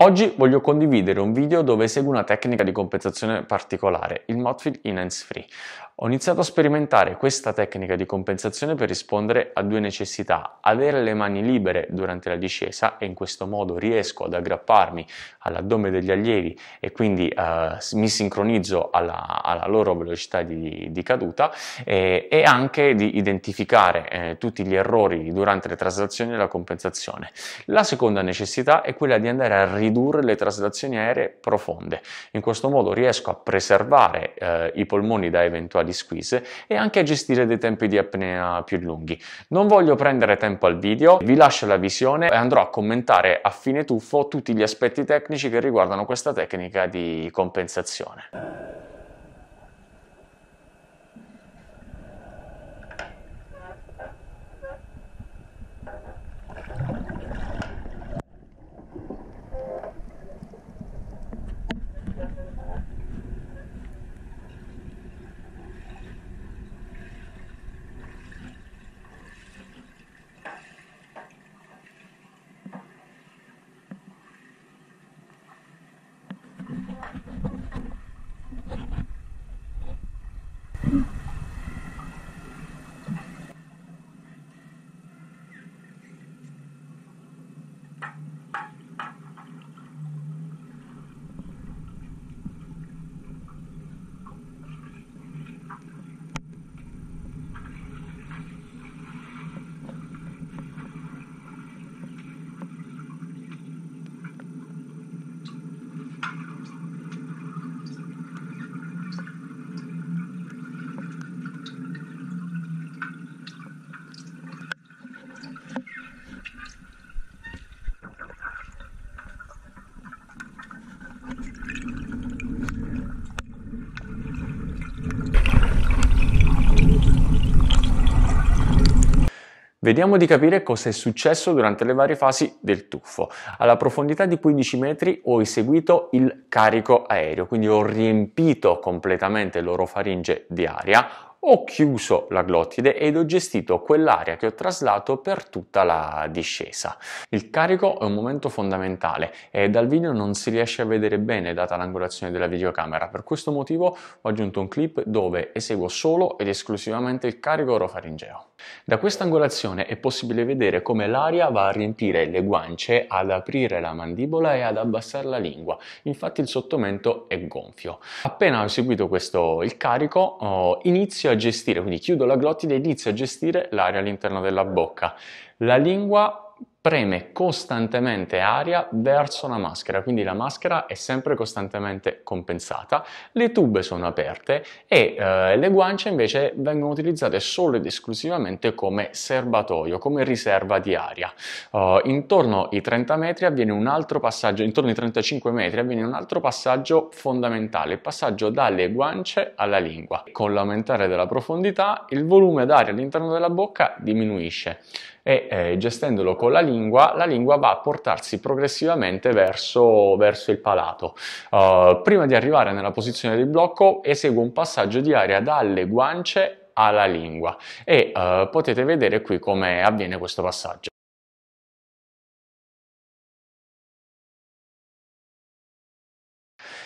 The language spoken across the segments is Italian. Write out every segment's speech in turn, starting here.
Oggi voglio condividere un video dove seguo una tecnica di compensazione particolare, il Motfit in hands free. Ho iniziato a sperimentare questa tecnica di compensazione per rispondere a due necessità, avere le mani libere durante la discesa e in questo modo riesco ad aggrapparmi all'addome degli allievi e quindi eh, mi sincronizzo alla, alla, loro velocità di, di caduta eh, e anche di identificare eh, tutti gli errori durante le traslazioni e la compensazione. La seconda necessità è quella di andare a rivedere ridurre le traslazioni aeree profonde. In questo modo riesco a preservare eh, i polmoni da eventuali squeeze e anche a gestire dei tempi di apnea più lunghi. Non voglio prendere tempo al video, vi lascio la visione e andrò a commentare a fine tuffo tutti gli aspetti tecnici che riguardano questa tecnica di compensazione. Vediamo di capire cosa è successo durante le varie fasi del tuffo. Alla profondità di 15 metri ho eseguito il carico aereo, quindi ho riempito completamente l'orofaringe di aria, ho chiuso la glottide ed ho gestito quell'area che ho traslato per tutta la discesa. Il carico è un momento fondamentale e dal video non si riesce a vedere bene data l'angolazione della videocamera, per questo motivo ho aggiunto un clip dove eseguo solo ed esclusivamente il carico orofaringeo. Da questa angolazione è possibile vedere come l'aria va a riempire le guance, ad aprire la mandibola e ad abbassare la lingua, infatti il sottomento è gonfio. Appena ho eseguito questo, il carico, oh, inizio a gestire, quindi chiudo la glottide e inizio a gestire l'aria all'interno della bocca. La lingua preme costantemente aria verso la maschera, quindi la maschera è sempre costantemente compensata, le tube sono aperte e eh, le guance invece vengono utilizzate solo ed esclusivamente come serbatoio, come riserva di aria. Uh, intorno ai 30 metri avviene un altro passaggio, intorno ai 35 metri avviene un altro passaggio fondamentale, il passaggio dalle guance alla lingua. Con l'aumentare della profondità il volume d'aria all'interno della bocca diminuisce e eh, gestendolo con la lingua lingua, la lingua va a portarsi progressivamente verso, verso il palato. Uh, prima di arrivare nella posizione di blocco eseguo un passaggio di aria dalle guance alla lingua e uh, potete vedere qui come avviene questo passaggio.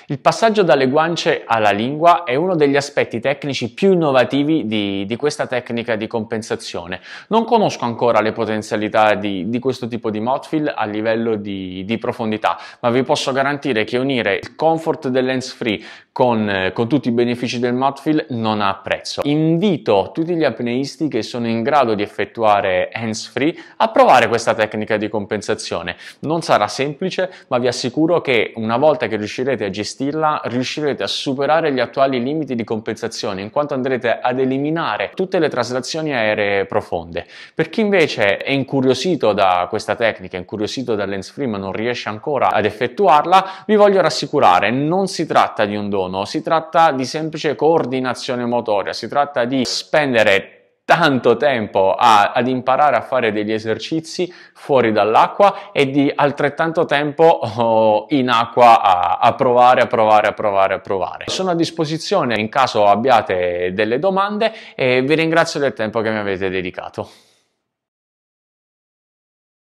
Il passaggio dalle guance alla lingua è uno degli aspetti tecnici più innovativi di, di questa tecnica di compensazione. Non conosco ancora le potenzialità di, di questo tipo di mouthfeel a livello di, di, profondità, ma vi posso garantire che unire il comfort del lens free con, con tutti i benefici del mouthfeel non ha prezzo. Invito tutti gli apneisti che sono in grado di effettuare hands free a provare questa tecnica di compensazione. Non sarà semplice, ma vi assicuro che una volta che riuscirete a gestire gestirla riuscirete a superare gli attuali limiti di compensazione in quanto andrete ad eliminare tutte le traslazioni aeree profonde. Per chi invece è incuriosito da questa tecnica, incuriosito dal lens free ma non riesce ancora ad effettuarla, vi voglio rassicurare, non si tratta di un dono, si tratta di semplice coordinazione motoria, si tratta di spendere tanto tempo a, ad imparare a fare degli esercizi fuori dall'acqua e di altrettanto tempo oh, in acqua a, a, provare, a provare, a provare, a provare. Sono a disposizione in caso abbiate delle domande e vi ringrazio del tempo che mi avete dedicato.